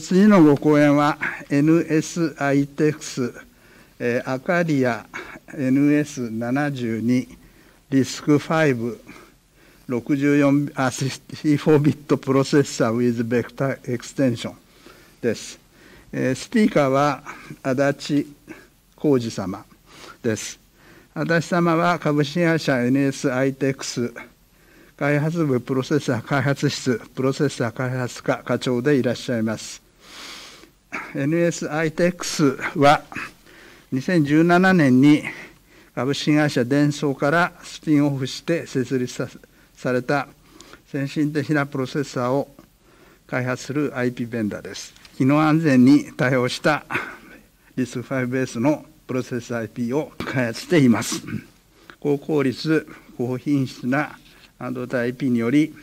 次のご講演は NSITEX、えー、アカリア NS72 リスク5 64あ64ビットプロセッサー with ベクターエクステンションです、えー、スピーカーは足立浩二様です私様は株式会社 NSITEX 開発部プロセッサー開発室プロセッサー開発課課長でいらっしゃいます NSITEX は2017年に株式会社デンソーからスピンオフして設立された先進的なプロセッサーを開発する IP ベンダーです。機能安全に対応したリスク5ベースのプロセス IP を開発しています。高効率、高品質な半導体 i p により、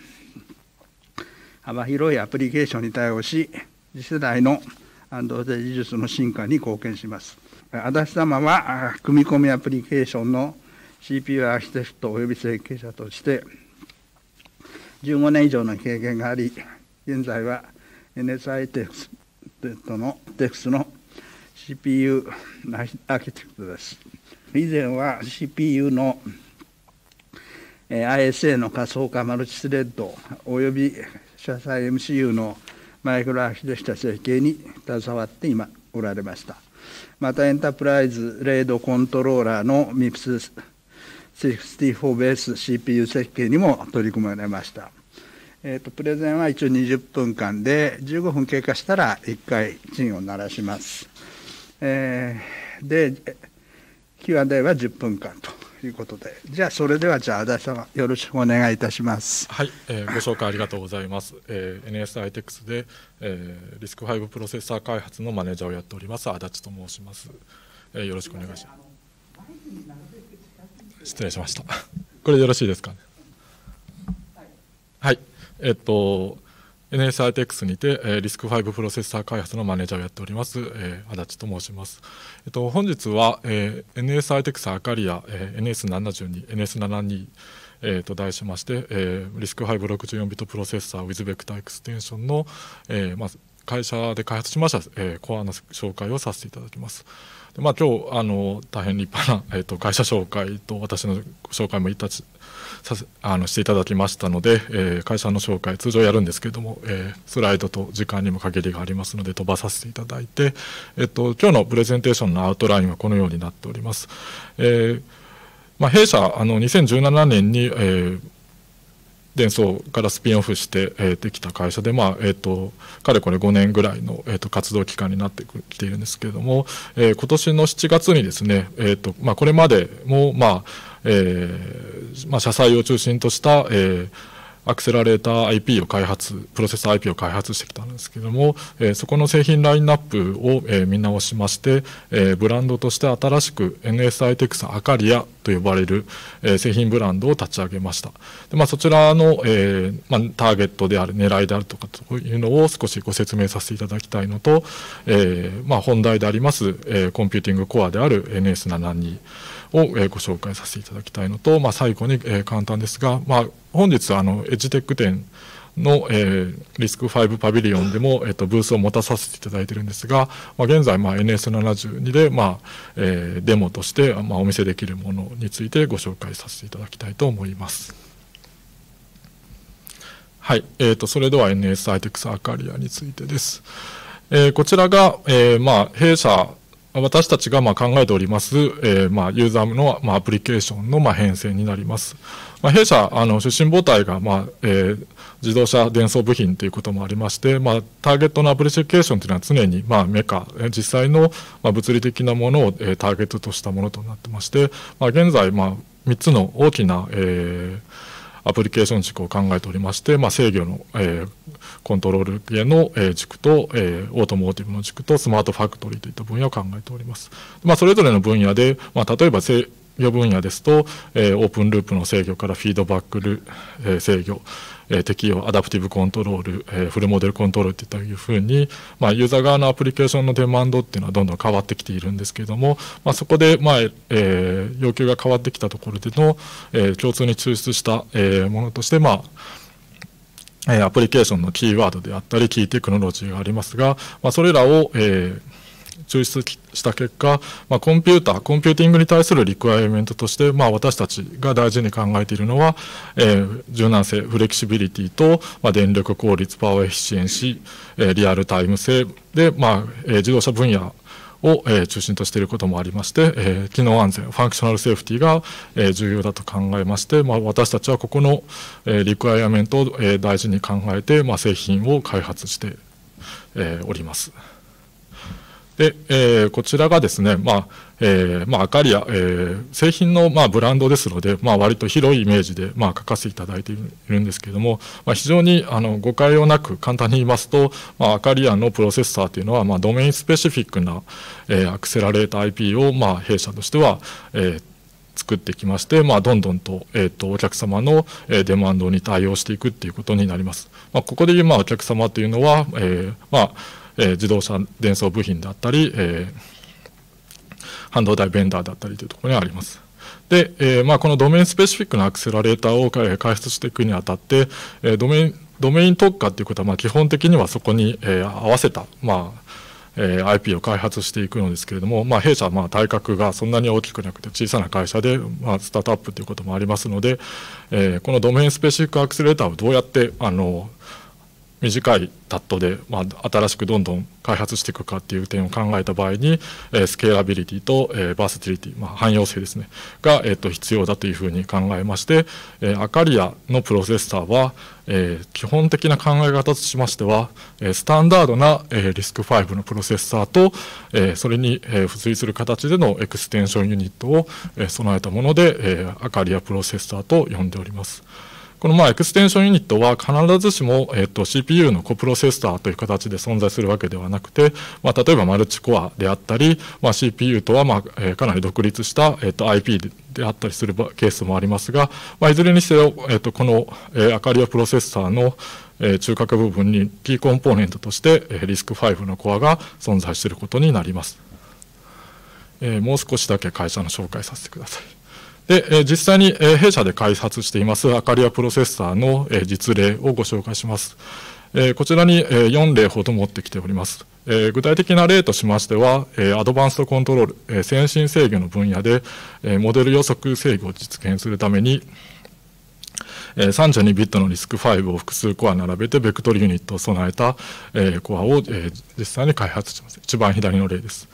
幅広いアプリケーションに対応し、次世代の半導体技術の進化に貢献します。足立様は、組み込みアプリケーションの CPU アーキテクト及び設計者として、15年以上の経験があり、現在は NSI テクストのテクスの CPU アーキテクトです。以前は CPU の ISA の仮想化マルチスレッドおよび車載 MCU のマイクロアーキテクト設計に携わって今おられました。またエンタープライズレードコントローラーの MIPS64 ベース CPU 設計にも取り組まれました。えーと、とプレゼンは一応20分間で15分経過したら1回チンを鳴らします。えー、で Q&A は10分間ということでじゃあそれではじゃあ足立様よろしくお願いいたしますはい、えー、ご紹介ありがとうございます、えー、NSITEX で、えー、リスクファイブプロセッサー開発のマネージャーをやっております足立と申します、えー、よろしくお願いします失礼しましたこれでよろしいですかねはいえっと NSITX にて、えー、リスク5プロセッサー開発のマネージャーをやっております、えー、足立と申します。えっと、本日は、えー、NSITX アカリア、えー、NS72、NS72 えー、と題しまして、えー、リスク5 64ビットプロセッサー with ベクターエクステンションの、えーまあ、会社で開発しました、えー、コアの紹介をさせていただきます。まあ、今日あの大変立派な、えー、と会社紹介と私の紹介もいたしあのしていただきましたので、えー、会社の紹介通常やるんですけれども、えー、スライドと時間にも限りがありますので飛ばさせていただいて、えー、っと、と今日のプレゼンテーションのアウトラインはこのようになっております。えーまあ、弊社あの2017年に、えー伝送からスピンオフして、えー、できた会社で、まあえーと、かれこれ5年ぐらいの、えーと、と活動期間になってきているんですけれども、えー、今年の7月にですね、えーとまあ、これまでも、まあえーまあ、社債を中心とした、えーアクセラレーター IP を開発プロセス IP を開発してきたんですけども、えそこの製品ラインナップを、え見直しまして、えブランドとして新しく NSI テクサアカリアと呼ばれる、え製品ブランドを立ち上げましたで、まあ、そちらの、えまターゲットである狙いであるとかというのを少しご説明させていただきたいのと、えまあ、本題であります、えコンピューティングコアである NS72 を、えご紹介させていただきたいのと、まあ、最後に、え簡単ですが、まあ、本日あのエッジテック展の、えー、リスク5パビリオンでも、えー、とブースを持たさせていただいてるんですが、まあ、現在、まあ、NS72 で、まあえー、デモとして、まあ、お見せできるものについてご紹介させていただきたいと思います。はい、えーと、それでは NS アイテックスアカリアについてです。えー、こちらが、えーまあ、弊社私たちがまあ考えております、えー、まあユーザーのまあアプリケーションのまあ編成になります。まあ、弊社あの出身母体がまあ、え自動車伝送部品ということもありまして、まあ、ターゲットのアプリケーションというのは常にまあメカ実際のまあ物理的なものをターゲットとしたものとなってまして、まあ、現在ま3つの大きな、えー、アプリケーション軸を考えておりまして、まあ、制御の、えー、コントロール系の、えー、軸と、えー、オートモーティブの軸とスマートファクトリーといった分野を考えております。まあ、それぞれの分野で、まあ、例えば、業分野ですと、えー、オープンループの制御からフィードバックル、えー、制御、えー、適用アダプティブコントロール、えー、フルモデルコントロールというふうに、まあ、ユーザー側のアプリケーションのデマンドっていうのはどんどん変わってきているんですけれども、まあ、そこで、まあえー、要求が変わってきたところでの、えー、共通に抽出した、えー、ものとして、まあアプリケーションのキーワードであったりキーテクノロジーがありますが、まあ、それらを、えー、抽出した結果、まあ、コンピューターコンピューティングに対するリクワイメントとして、まあ、私たちが大事に考えているのは、えー、柔軟性フレキシビリティと、まあ、電力効率パワーエフィシエンシー、えー、リアルタイム性で、まあえー、自動車分野を、え中心としていることもありまして、え機能安全ファンクショナルセーフティが、え重要だと考えまして、まあ、私たちはここの、えリクワイアメントを、え大事に考えて、まあ、製品を開発して、えおります。で、えー、こちらがですね、まあえーまあ、アカリア、えー、製品の、まあ、ブランドですので、まあ、割と広いイメージで、まあ、書かせていただいているんですけれども、まあ、非常にあの誤解をなく簡単に言いますと、まあ、アカリアのプロセッサーというのは、まあ、ドメインスペシフィックな、えー、アクセラレーター IP を、まあ、弊社としては、えー、作ってきまして、まあ、どんどんと,、えーと、お客様のデマンドに対応していくっていうことになります。まあ、ここであ、お客様というのは、えーまあえー、自動車伝送部品だったり、えー、半導体ベンダーだったりというところにあります。で、えー、まあ、このドメインスペシフィックなアクセラレーターを開発していくにあたって、えドメインドメイン特化ということは、ま基本的にはそこに、え合わせた、まあえ IP を開発していくのですけれども、まあ、弊社はまあ体格がそんなに大きくなくて小さな会社で、まあ、スタートアップということもありますので、えこのドメインスペシフィックアクセレーターをどうやってあの短いタットで、まあ、新しくどんどん開発していくかっていう点を考えた場合に、えスケーラビリティと、えバーサティリティ、まあ、汎用性ですねが、えー、と必要だというふうに考えまして、えアカリアのプロセッサーは、え基本的な考え方としましては、えスタンダードな、えリスク5のプロセッサーと、えそれに、え付随する形でのエクステンションユニットを、え備えたもので、えアカリアプロセッサーと呼んでおります。このまあエクステンションユニットは必ずしも、えっと、CPU のコプロセッサーという形で存在するわけではなくて、まあ、例えばマルチコアであったり、まあ、CPU とはまあ、かなり独立した、えっと、IP であったりするケースもありますが、まあ、いずれにせよ、えっと、この、えアカリアプロセッサーのえ中核部分にキーコンポーネントとして、えリスク5のコアが存在していることになります、えもう少しだけ会社の紹介させてくださいで、え実際に、え弊社で開発していますアカリアプロセッサーの、え実例をご紹介します。えこちらに、え4例ほど持ってきております。え具体的な例としましては、えアドバンストコントロール、え先進制御の分野で、えモデル予測制御を実現するために、32ビットのリスク5を複数コア並べてベクトルユニットを備えたコアを実際に開発します。一番左の例です。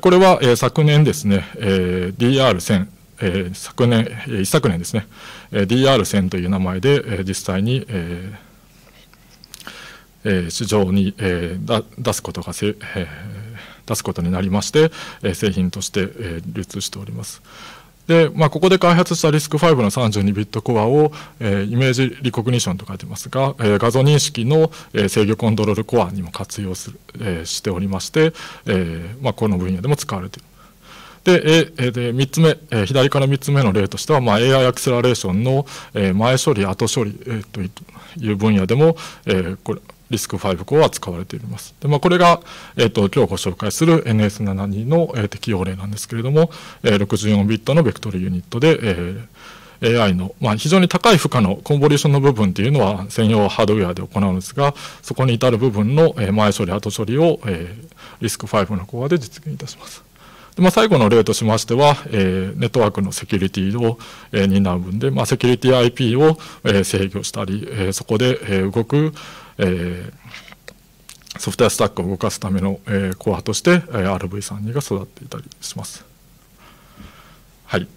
これは昨年ですね、DR1000 えー、昨年、一昨年ですね、DR1000 という名前で実際に、えー、市場に、えー、出すことがせ、え出すことになりまして、え製品として、え流通しております。で、まあ、ここで開発したリスク5の32ビットコアを、えイメージリコグニションと書いてますが、え画像認識の、え制御コントロールコアにも活用する、えしておりまして、えまあ、この分野でも使われている。で、えで3つ目、え左から3つ目の例としては、まあ、AI アクセラレーションの、え前処理、後処理、えという分野でも、えこれリスク5項は使われています。でまあ、これが、えーと、今日ご紹介する NS72 の、えー、適用例なんですけれども、えー、64ビットのベクトルユニットで、えー AI の、まあ、非常に高い負荷のコンボリューションの部分というのは専用ハードウェアで行うんですがそこに至る部分の前処理後処理をリスク5のコアで実現いたします。でまあ、最後の例としましては、えー、ネットワークのセキュリティを、えー、担う分で、まあ、セキュリティ IP を、えー、制御したり、えー、そこで、えー、動く、えー、ソフトウェアスタックを動かすための、えー、コアとして、え RV32 が育っていたりします。はい。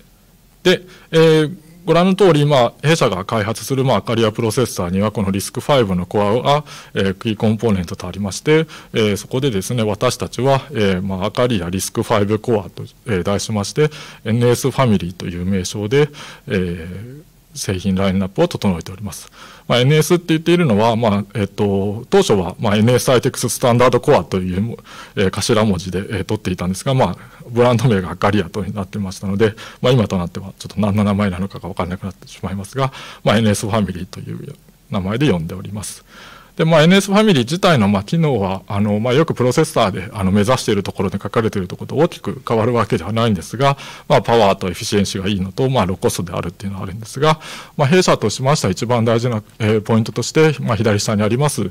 で、えーご覧の通り、まあ、弊社が開発する、まあ、アカリアプロセッサーには、このリスク5のコアが、えー、キーコンポーネントとありまして、えー、そこでですね、私たちは、えー、まあ、アカリアリスク5コアと、えー、題しまして、NS ファミリーという名称で、えー製品ラインナップを整えております。まあ、NS って言っているのは、まあえっと、当初は、まあ、NSITEX スタンダードコアという、えー、頭文字で、えー、取っていたんですが、まあ、ブランド名がガリアとなってましたので、まあ、今となってはちょっと何の名前なのかが分からなくなってしまいますが、まあ、NS ファミリーという名前で呼んでおります。で、まあ、NS ファミリー自体の、まあ、機能は、あの、まあ、よくプロセッサーで、あの、目指しているところで書かれているところと大きく変わるわけではないんですが、まあ、パワーとエフィシエンシーがいいのと、まあ、ロコストであるっていうのはあるんですが、まあ、弊社としましては一番大事な、えー、ポイントとして、まあ、左下にあります、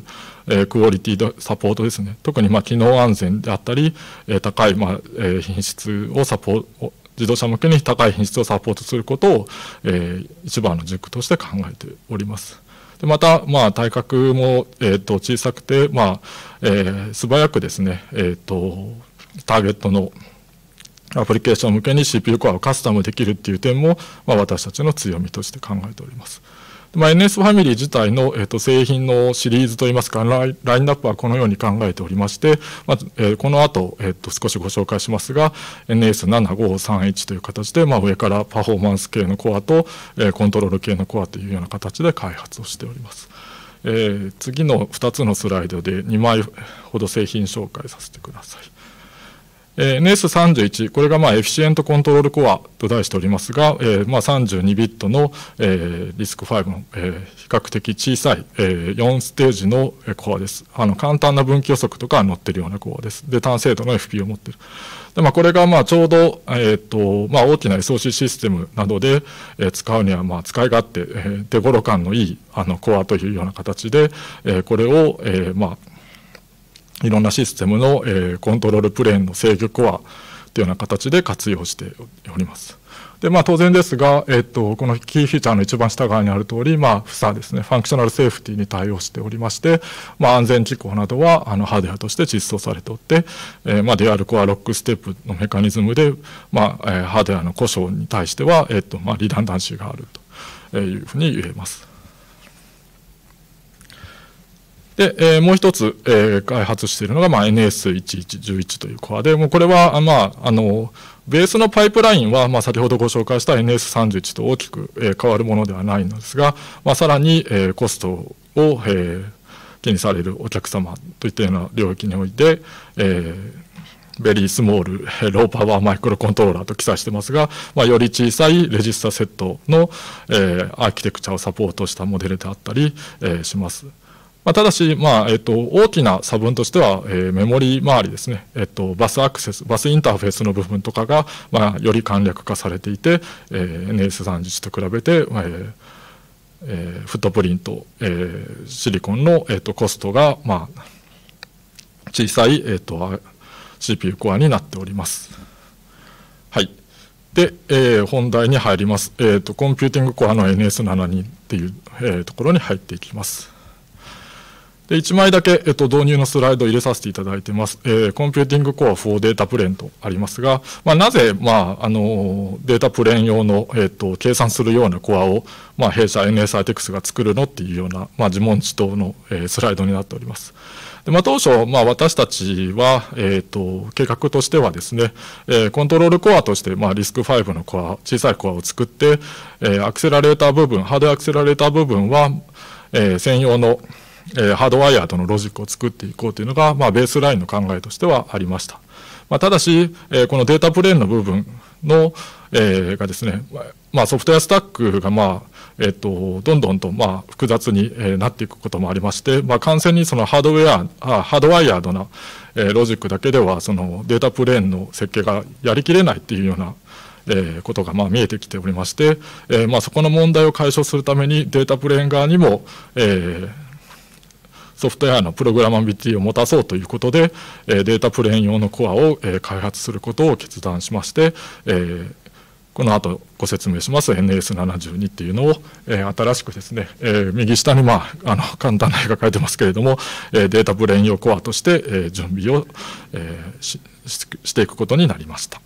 えー、クオリティサポートですね。特に、まあ、機能安全であったり、えー、高い、まあ、え品質をサポート、自動車向けに高い品質をサポートすることを、えー、一番の軸として考えております。でまた、まあ、体格も、えーと、小さくて、まあえー、素早くですね、えーと、とターゲットのアプリケーション向けに CPU コアをカスタムできるっていう点も、まあ、私たちの強みとして考えております。まあ、NS ファミリー自体の、えー、と製品のシリーズといいますかラインナップはこのように考えておりまして、まえー、この後、えー、と少しご紹介しますが NS7531 という形で、まあ、上からパフォーマンス系のコアと、えー、コントロール系のコアというような形で開発をしております。えー、次の2つのスライドで2枚ほど製品紹介させてください。えー、NS31、これがまあエフィシエントコントロールコアと題しておりますが、えー、まあ32ビットの、えー、リスク5の、えー、比較的小さい、えー、4ステージのコアです。あの簡単な分岐予測とか載ってるようなコアです。で、単精度の FP を持ってる。でまあ、これがまあちょうど、えーとまあ、大きな SOC システムなどで、えー、使うにはまあ使い勝手、えー、手頃感のいいあのコアというような形で、えー、これを、えーまあいろんなシステムの、えー、コントロールプレーンの制御コアというような形で活用しております。でまあ、当然ですが、えっと、このキーフィーチャーの一番下側にある通り、まあ、フサですね、ファンクショナルセーフティーに対応しておりまして、まあ、安全機構などはあのハードウェアとして実装されておって、えー、まあ、デュアルコアロックステップのメカニズムで、まあえー、ハードウェアの故障に対しては、えっとまあ、リダンダンシーがあるというふうに言えます。で、えー、もう一つ、えー、開発しているのが、まあ、NS1111 というコアで、もうこれは、まあ、あの、ベースのパイプラインは、まあ、先ほどご紹介した NS31 と大きく、えー、変わるものではないのですが、まあ、さらに、えー、コストを、えー、気にされるお客様といったような領域において、えー、ベリースモール、ローパワーマイクロコントローラーと記載してますが、まあ、より小さいレジスタセットの、えー、アーキテクチャをサポートしたモデルであったり、えー、します。まあ、ただし、まあえっと、大きな差分としては、えー、メモリ周りですね、えっと、バスアクセス、バスインターフェースの部分とかが、まあ、より簡略化されていて、えー、NS31 と比べて、まあえーえー、フットプリント、えー、シリコンの、えー、とコストが、まあ、小さい、えーと、と CPU コアになっております。はい、で、えー、本題に入ります、えーと。コンピューティングコアの NS72 っていう、えー、ところに入っていきます。で1枚だけ、えっと、導入のスライドを入れさせていただいてます。えー、コンピューティングコア4データプレーンとありますが、まあ、なぜ、まあ、あのデータプレーン用の、えっと、計算するようなコアを、まあ、弊社 n s i t x が作るのっていうような、まあ、自問自答の、えー、スライドになっております。でまあ、当初、まあ、私たちは、えーと、と計画としてはですね、えー、コントロールコアとして、まあ、リスク5のコア小さいコアを作って、えー、アクセラレーター部分ハードアクセラレーター部分は、えー、専用のえー、ハードワイヤーとのロジックを作っていこうというのが、まあ、ベースラインの考えとしてはありました。まあ、ただし、えー、このデータプレーンの部分の、えー、がですね、まあ、ソフトウェアスタックが、まあえっと、どんどんと、まあ、複雑になっていくこともありまして、まあ、完全にそのハードウェア、ハードワイヤードなロジックだけでは、そのデータプレーンの設計がやりきれないっていうようなえことがま見えてきておりまして、えまそこの問題を解消するためにデータプレーン側にも、えソフトウェアのプログラマビティを持たそうということで、えデータプレーン用のコアを、え開発することを決断しまして、えこの後ご説明します NS72 っていうのを、え新しくですね、え右下に、まあ、あの簡単な絵が描いてますけれども、えデータプレーン用コアとして、え準備を、えししていくことになりました。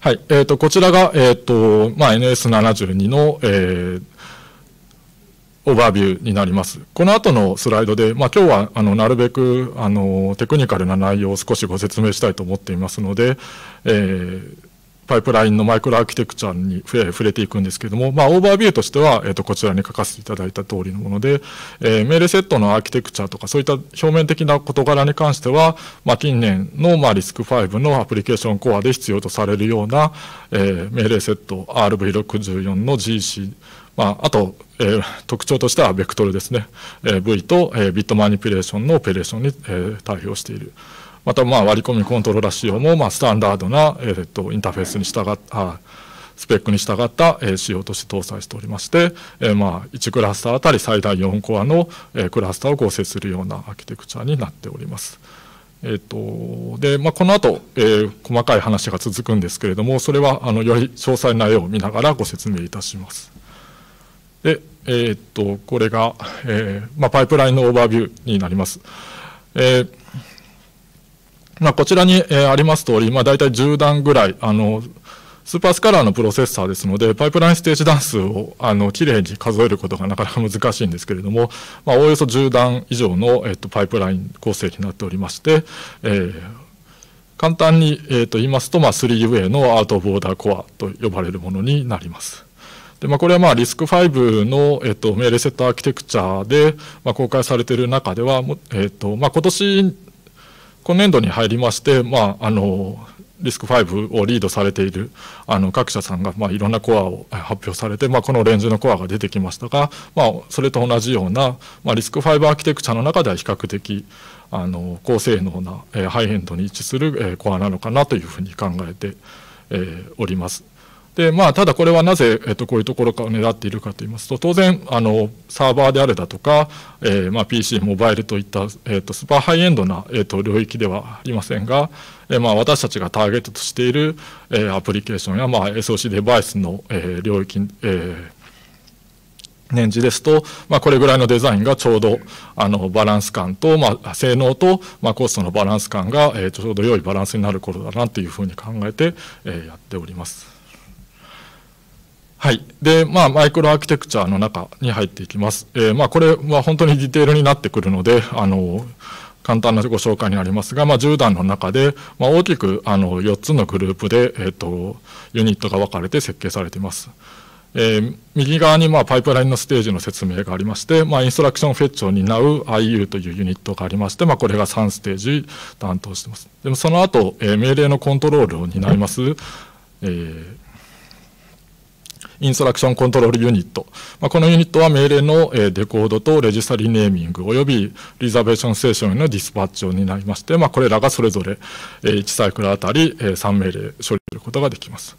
はいえーと、こちらが、えーとまあ、NS72 の、えーオーバービューになります。この後のスライドで、まあ、今日はあのなるべくあのテクニカルな内容を少しご説明したいと思っていますので、えー、パイプラインのマイクロアーキテクチャに触れていくんですけども、まあ、オーバービューとしては、えー、とこちらに書かせていただいた通りのもので、えー、命令セットのアーキテクチャとかそういった表面的な事柄に関しては、まあ、近年の、まあ、リスク5のアプリケーションコアで必要とされるような、えー、命令セット RV64 の GC、まあ、あとえー、特徴としてはベクトルですね、えー、V と、えー、ビットマニピュレーションのオペレーションに、えー、対応している。また、まあ、割り込みコントローラー仕様も、まあ、スタンダードな、えー、っとインターフェースに従ったスペックに従った、えー、仕様として搭載しておりまして、えー、まあ、1クラスターあたり最大4コアの、えー、クラスターを構成するようなアーキテクチャになっております。えーとでまあ、この後、えー、細かい話が続くんですけれどもそれはあのより詳細な絵を見ながらご説明いたします。で、えー、っとこれが、えー、まあ、パイプラインのオーバービューになります。えー、まあ、こちらに、えあります通り、まあ、大体10段ぐらいあのスーパースカラーのプロセッサーですのでパイプラインステージ段数をあのきれいに数えることがなかなか難しいんですけれども、まあ、おおよそ10段以上の、えっと、パイプライン構成になっておりまして、えー簡単に、えっと言いますと、まあ、3ウェイのアウトボーダーコアと呼ばれるものになります。で、まあ、これはまあリスク5の、えっと、命令セットアーキテクチャで、まあ、公開されている中では、えっとまあ、今年今年度に入りまして、まあ、あのリスク5をリードされているあの各社さんが、まあ、いろんなコアを発表されて、まあ、このレンジのコアが出てきましたが、まあ、それと同じような、まあ、リスク5アーキテクチャの中では比較的あの高性能な、えー、ハイエンドに位置する、えー、コアなのかなというふうに考えて、えー、おります。で、まあ、ただこれはなぜ、えっと、こういうところから狙っているかといいますと、当然、あの、サーバーであるだとか、えー、まあ、PC、モバイルといった、えっと、スーパーハイエンドな、えっと、領域ではありませんが、えー、まあ、私たちがターゲットとしている、えー、アプリケーションや、まあ、SOC デバイスの、えー、領域、えー、年次ですと、まあ、これぐらいのデザインがちょうどあのバランス感と、まあ、性能と、まあ、コストのバランス感が、えー、ちょうど良いバランスになる頃だなというふうに考えて、えー、やっております。はい。で、まあ、マイクロアーキテクチャの中に入っていきます。えー、まあ、これは本当にディテールになってくるので、あの、簡単なご紹介になりますが、まあ、10段の中で、まあ、大きくあの4つのグループで、えーと、とユニットが分かれて設計されています。えー、右側に、まあ、パイプラインのステージの説明がありまして、まあ、インストラクションフェッチを担う IU というユニットがありまして、まあ、これが3ステージ担当しています。でもその後、えー、命令のコントロールを担います、えーインストラクションコントロールユニット。まあ、このユニットは命令のデコードとレジスタリネーミングおよびリザベーションステーションへのディスパッチを担いまして、まあ、これらがそれぞれ1サイクルあたり3命令処理することができます。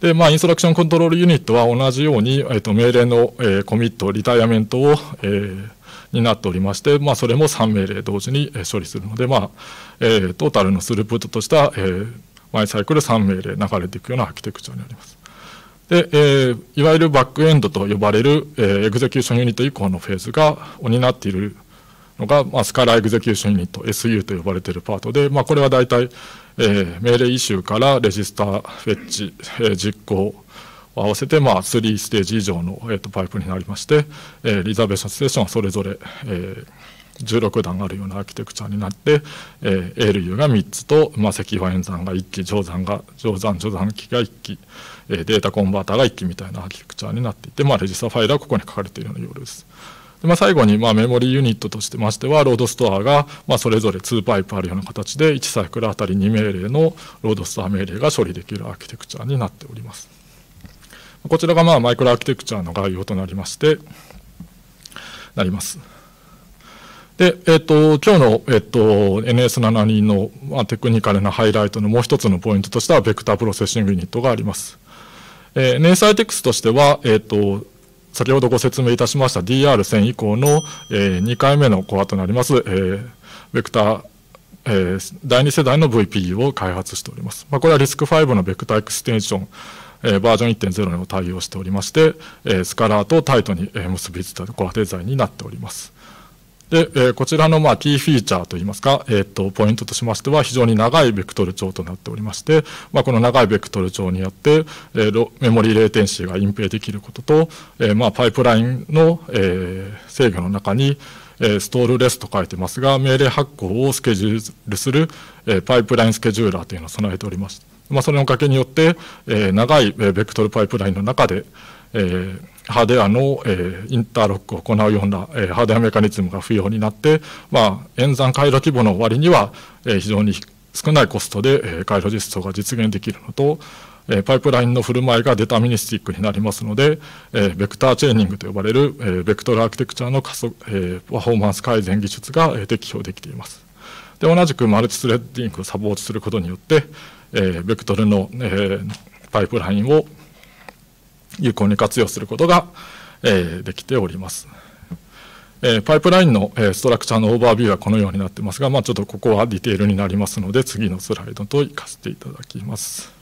で、まあ、インストラクションコントロールユニットは同じように、えっと、命令の、えコミット、リタイアメントを、えー、になっておりまして、まあ、それも3命令同時に処理するので、まあえー、トータルのスループットとした、えー、毎サイクル3命令流れていくようなアーキテクチャになります。で、えー、いわゆるバックエンドと呼ばれる、えー、エグゼキューションユニット以降のフェーズが担っているのが、まあ、スカラエグゼキューションユニット SU と呼ばれているパートで、まあ、これは大体、えー、命令イシューからレジスターフェッチ、えー、実行を合わせて、まあ、3ステージ以上の、えーと、とパイプになりまして、えー、リザーベーションステーションはそれぞれ、えー、16段あるようなアーキテクチャになって、えー、ALU が3つと、まあ、石灰演算が1基乗山が乗山乗山機が1基、えー、データコンバーターが1基みたいなアーキテクチャになっていて、まあ、レジスタファイルはここに書かれているようなようです。でまあ、最後にまあメモリーユニットとしてましてはロードストアがまあそれぞれ2パイプあるような形で1サイクルあたり2命令のロードストア命令が処理できるアーキテクチャになっております。こちらがまあマイクロアーキテクチャの概要となりましてなります。で、えっ、ー、と、今日の、えっ、ー、と、NS72 の、まあ、テクニカルなハイライトのもう一つのポイントとしては、ベクタープロセッシングユニットがあります。えー、n s i t x としては、えっ、ー、と、先ほどご説明いたしました DR1000 以降の、えー、2回目のコアとなります、えー、ベクター、えー、第2世代の VPU を開発しております。まあ、これはリスク5のベクターエクステンション、えー、バージョン1.0にも対応しておりまして、えー、スカラーとタイトに結びついたコアデザインになっております。で、えー、こちらのまあキーフィーチャーといいますか、えー、とポイントとしましては非常に長いベクトル帳となっておりまして、まあ、この長いベクトル帳によって、えー、メモリーレイテンシーが隠蔽できることと、えー、まあパイプラインの、えー、制御の中に、えー、ストールレスと書いてますが命令発行をスケジュールする、えー、パイプラインスケジューラーというのを備えておりまして、まあ、それのおかげによって、えー、長いベクトルパイプラインの中で、えー、ハードウェアの、えー、インターロックを行うような、えー、ハードウェアメカニズムが不要になって、まあ、演算回路規模の割には、えー、非常に少ないコストで、えー、回路実装が実現できるのと、えー、パイプラインの振る舞いがデタミニスティックになりますので、えー、ベクターチェーニングと呼ばれる、えー、ベクトルアーキテクチャの加速、えー、パフォーマンス改善技術が、えー、適用できています。で同じくマルチスレッディングをサポートすることによって、えー、ベクトルの、えー、パイプラインを、有効に活用することが、えできております。えパイプラインの、えストラクチャーのオーバービューはこのようになってますが、まあ、ちょっとここはディテールになりますので、次のスライドと行かせていただきます。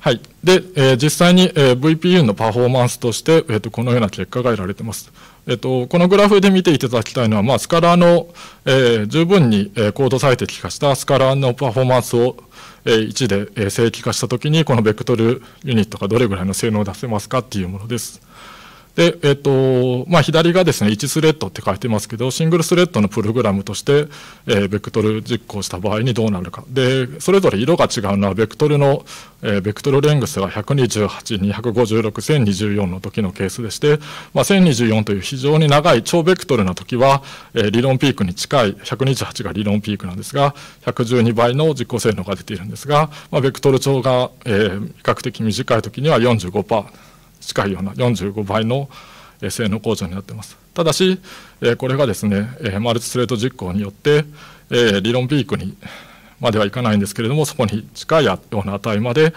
はい。で、え実際に、え VPU のパフォーマンスとして、えー、とこのような結果が得られてます。えっと、このグラフで見ていただきたいのは、まあ、スカラーの、えー、十分に、えー、高度最適化したスカラーのパフォーマンスを、1で正規化したときにこのベクトルユニットがどれぐらいの性能を出せますかっていうものです。で、えっ、と、まあ、左がですね、1スレッドって書いてますけど、シングルスレッドのプログラムとして、えー、ベクトル実行した場合にどうなるか。で、それぞれ色が違うのは、ベクトルの、えー、ベクトルレングスが128、256、1024の時のケースでして、まあ、1024という非常に長い超ベクトルの時は、えー、理論ピークに近い、128が理論ピークなんですが、112倍の実行性能が出ているんですが、まあ、ベクトル長が、えー、比較的短い時には45%。近いような45倍の性能向上になっています。ただし、これがですね、マルチスレート実行によって、理論ピークにまではいかないんですけれども、そこに近いような値まで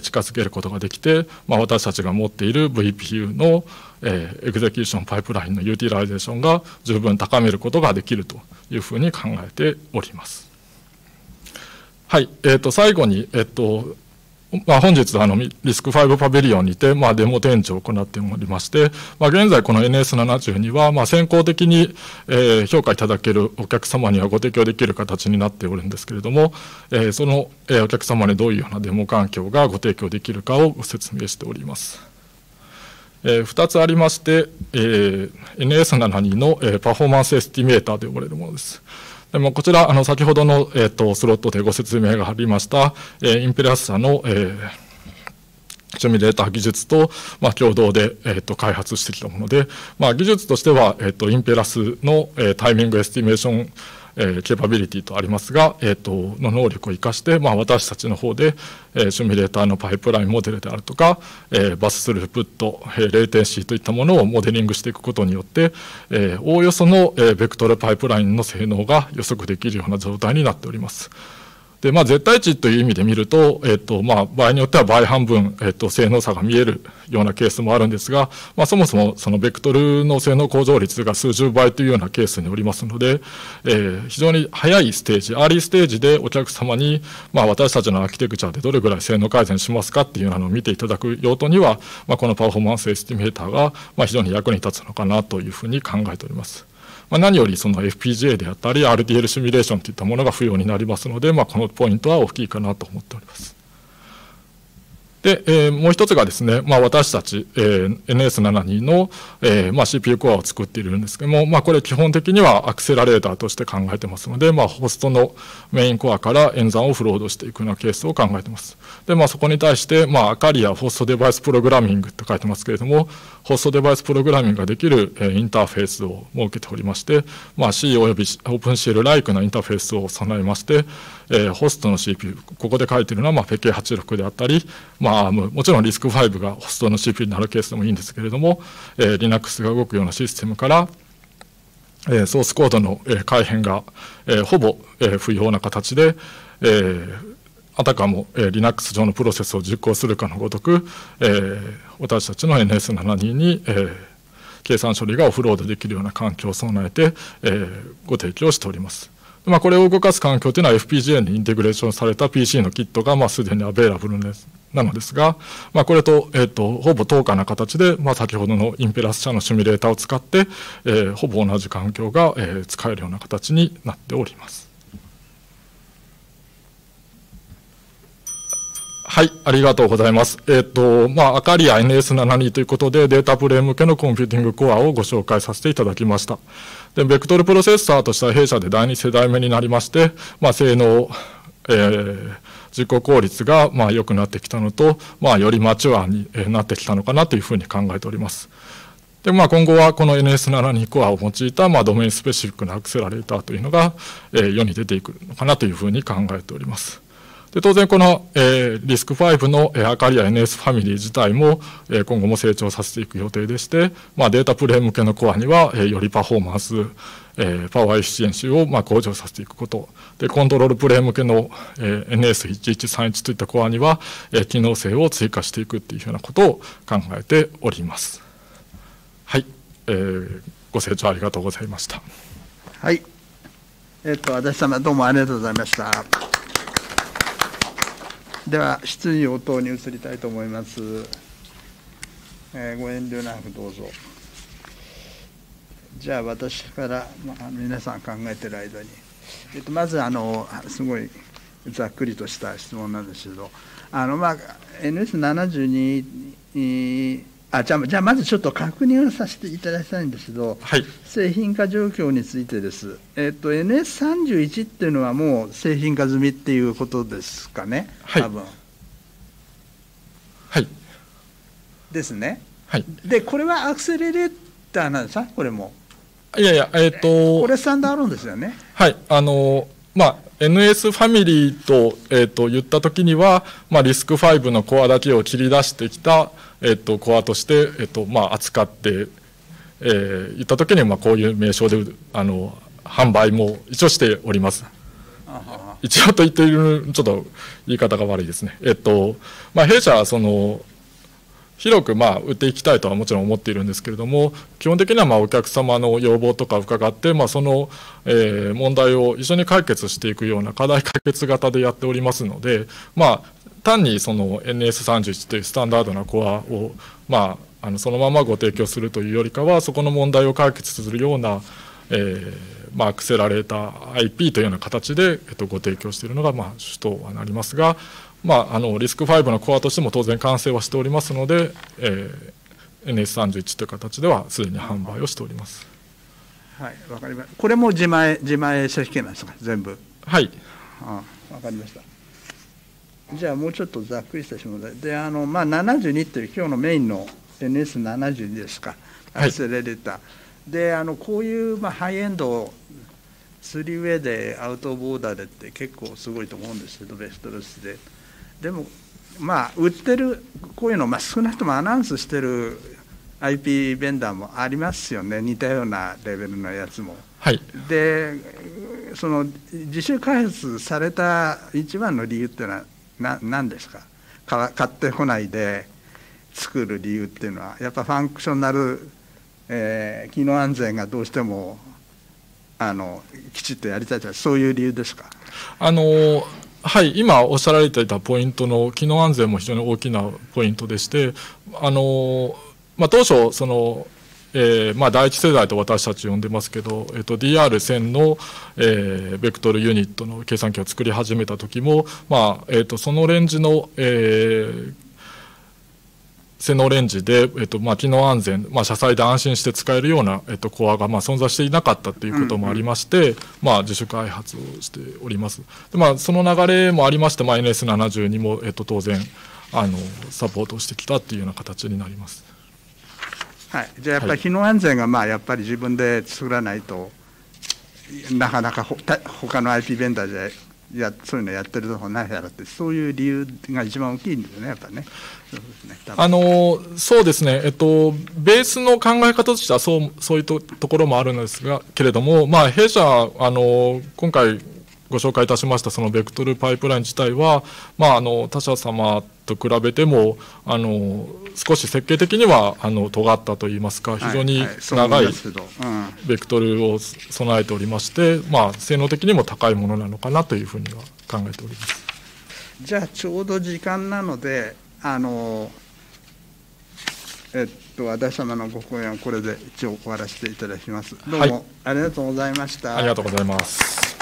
近づけることができて、まあ、私たちが持っている VPU のエグゼキューションパイプラインのユーティライゼーションが十分高めることができるというふうに考えております。はい、えー、と最後に、えー、とまあ、本日あのリスク5パビリオンにて、まあ、デモ展示を行っておりまして、まあ、現在この NS72 は、まあ、先行的に、え評価いただけるお客様にはご提供できる形になっておるんですけれども、えー、その、えお客様にどういうようなデモ環境がご提供できるかをご説明しております。えー、2つありまして、えー、NS72 の、えパフォーマンスエスティメーターと呼ばれるものです。でもこちら、あの先ほどの、えーと、スロットでご説明がありました、えー、インペラス社の、えー、シミュレーター技術と、まあ、共同で、えーと、開発してきたもので、まあ、技術としては、えーと、とインペラスの、えー、タイミングエスティメーションえー、ケーパビリティとありますが、えーと、の能力を生かして、まあ、私たちの方で、えー、シミュレーターのパイプラインモデルであるとか、えー、バススループット、えー、レイテンシーといったものをモデリングしていくことによって、えおおよその、えベクトルパイプラインの性能が予測できるような状態になっております。で、まあ、絶対値という意味で見ると、えっと、まあ、場合によっては倍半分、えっと、性能差が見えるようなケースもあるんですが、まあ、そもそも、そのベクトルの性能向上率が数十倍というようなケースにおりますので、えー、非常に早いステージ、アーリーステージでお客様に、まあ、私たちのアーキテクチャでどれぐらい性能改善しますかっていうのを見ていただく用途には、まあ、このパフォーマンスエスティメーターが、まあ、非常に役に立つのかなというふうに考えております。まあ、何よりその FPGA であったり RDL シミュレーションといったものが不要になりますので、まあ、このポイントは大きいかなと思っております。で、えー、もう一つがですね、まあ、私たち、えー、NS72 の、えーまあ、CPU コアを作っているんですけども、まあ、これ基本的にはアクセラレーターとして考えてますので、まあ、ホストのメインコアから演算をフロードしていくようなケースを考えてます。で、まあ、そこに対して、まあ、アカリアホストデバイスプログラミングって書いてますけれども、ホストデバイスプログラミングができる、えー、インターフェースを設けておりまして、まあ、C および o p e n c l ライクなインターフェースを備えまして、えー、ホストの CPU、ここで書いてるのは、まあ、ペケ86であったり、まあまあ、もちろんリスク5がホストの CPU になるケースでもいいんですけれども、えー、Linux が動くようなシステムから、えー、ソースコードの、えー、改変が、えー、ほぼ、えー、不要な形で、えー、あたかも、えー、Linux 上のプロセスを実行するかのごとく、えー、私たちの NS72 に、えー、計算処理がオフロードできるような環境を備えて、えー、ご提供しております。まあ、これを動かす環境というのは FPGA にインテグレーションされた PC のキットがまあすでにアベイラブルですなのですが、まあ、これと,、えーと、ほぼ等価な形で、まあ、先ほどのインペラス社のシミュレーターを使って、えー、ほぼ同じ環境が、えー、使えるような形になっております。はい、ありがとうございます。えっ、ー、と、まあ、アカリア NS72 ということで、データプレイ向けのコンピューティングコアをご紹介させていただきました。で、ベクトルプロセッサーとしては弊社で第2世代目になりまして、まあ、性能、えー、実行効率がまあ良くなってきたのと、まあ、よりマチュアになってきたのかなというふうに考えております。でまあ、今後はこの NS72 コアを用いた、まあ、ドメインスペシフィックなアクセラレーターというのが、え世に出ていくのかなというふうに考えております。で当然この、えー、リスク5の、えー、アカリア NS ファミリー自体も、えー、今後も成長させていく予定でして、まあ、データプレイ向けのコアには、えー、よりパフォーマンス、えー、パワーエフィシエンシーを、まあ、向上させていくことでコントロールプレイ向けの、えー、NS1131 といったコアには、えー、機能性を追加していくっていうふうなことを考えております。はい、えー、ご清聴ありがとうございました。はい、えっ、と足立様どうもありがとうございました。では質疑応答に移りたいと思います、えー、ご遠慮なくどうぞじゃあ私から、まあ、皆さん考えてる間に、えっと、まずあのすごいざっくりとした質問なんですけどあの、まあ、NS72 あじゃじゃあまずちょっと確認をさせていただきたいんですけど、はい、製品化状況についてです、えーと、NS31 っていうのはもう製品化済みっていうことですかね、多分はいですね、はい、でこれはアクセレレーターなんですか、これも。いやいや、えっ、ー、と、これ、スタンダードですよね。はいあのまあ、NS ファミリーと,、えー、と言ったときには、まあ、リスク5のコアだけを切り出してきたえっと、コアとして、えっとまあ、扱って、えー、いった時に、まあ、こういう名称であの販売も一応しております。一応と言っているちょっと言い方が悪いですね。えっとまあ、弊社はその広くまあ売っていきたいとはもちろん思っているんですけれども基本的にはまあお客様の要望とか伺って、まあ、その、え問題を一緒に解決していくような課題解決型でやっておりますので、まあ、単にその NS31 というスタンダードなコアを、まあ、あのそのままご提供するというよりかはそこの問題を解決するような、えーまあ、アクセラレーター IP というような形で、えっと、ご提供しているのが、まあ、主とはなりますが、まあ、あのリスク5のコアとしても当然完成はしておりますので、えー、NS31 という形ではすでに販売をしております。はい、わかりました。これも自前自前写真なんですか、全部。はい。あ、わかりました。じゃあもうちょっとざっくりした問題であの、まあ、72っていう今日のメインの NS72 ですかアクセレレーター、はい、であのこういう、まあ、ハイエンドスリーウェイでアウトボーダーでって結構すごいと思うんですけどベストロスででもまあ売ってるこういうの、まあ、少なくともアナウンスしてる IP ベンダーもありますよね似たようなレベルのやつも。はい、でその自主開発された一番の理由っていうのはな何ですか買ってこないで作る理由っていうのはやっぱファンクショナル、えー、機能安全がどうしてもあのきちっとやりたいとそういう理由ですかあのはい今おっしゃられていたポイントの機能安全も非常に大きなポイントでしてあの、まあ、当初そのえーまあ、第一世代と私たち呼んでますけど、えー、と DR1000 の、えー、ベクトルユニットの計算機を作り始めた時も、まあえー、とそのレンジの、えー、性能レンジで、えっとまあ、機能安全、まあ、車載で安心して使えるような、えっとコアが、まあ、存在していなかったということもありまして、うんうん、まあ、自主開発をしております。でまあ、その流れもありまして、まあ、NS72 も、えっと当然あのサポートしてきたっていうような形になります。はい、じゃあやっぱり避難安全がまあやっぱり自分で作らないと、なかなかほ他の IP ベンダーじゃやそういうのやってるとこないやろってそういう理由が一番大きいんですねやっぱね。あのそうですね、えっと、ベースの考え方としてはそうそういうところもあるんですがけれども、まあ、弊社あの今回ご紹介いたしましたそのベクトルパイプライン自体は、まあ、あの他社様と比べてもあの少し設計的にはあの尖ったといいますか非常に長いベクトルを備えておりまして、まあ、性能的にも高いものなのかなというふうには考えております。じゃあちょうど時間なのであのえっと、私様のご講演はこれで一応終わらせていただきます。どうも、はい、ありがとうございました。ありがとうございます。